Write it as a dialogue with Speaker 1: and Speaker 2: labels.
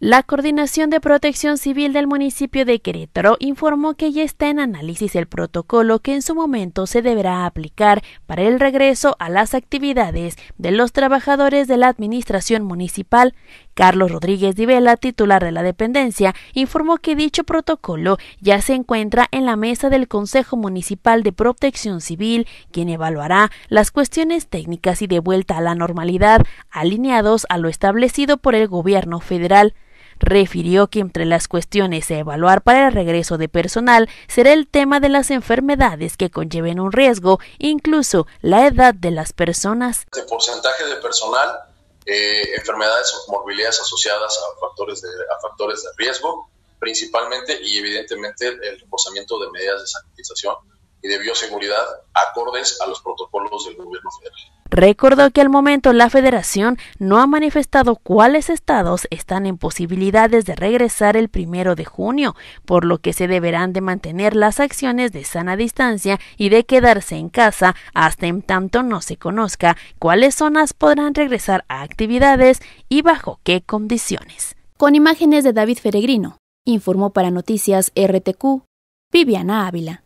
Speaker 1: La Coordinación de Protección Civil del municipio de Querétaro informó que ya está en análisis el protocolo que en su momento se deberá aplicar para el regreso a las actividades de los trabajadores de la administración municipal. Carlos Rodríguez Vela, titular de la dependencia, informó que dicho protocolo ya se encuentra en la mesa del Consejo Municipal de Protección Civil, quien evaluará las cuestiones técnicas y de vuelta a la normalidad alineados a lo establecido por el gobierno federal. Refirió que entre las cuestiones a evaluar para el regreso de personal será el tema de las enfermedades que conlleven un riesgo, incluso la edad de las personas. El porcentaje de personal, eh, enfermedades o morbilidades asociadas a
Speaker 2: factores de, a factores de riesgo, principalmente y evidentemente el reforzamiento de medidas de sanitización y de bioseguridad acordes a los protocolos del gobierno federal.
Speaker 1: Recordó que al momento la federación no ha manifestado cuáles estados están en posibilidades de regresar el primero de junio, por lo que se deberán de mantener las acciones de sana distancia y de quedarse en casa hasta en tanto no se conozca cuáles zonas podrán regresar a actividades y bajo qué condiciones. Con imágenes de David Feregrino, informó para Noticias RTQ, Viviana Ávila.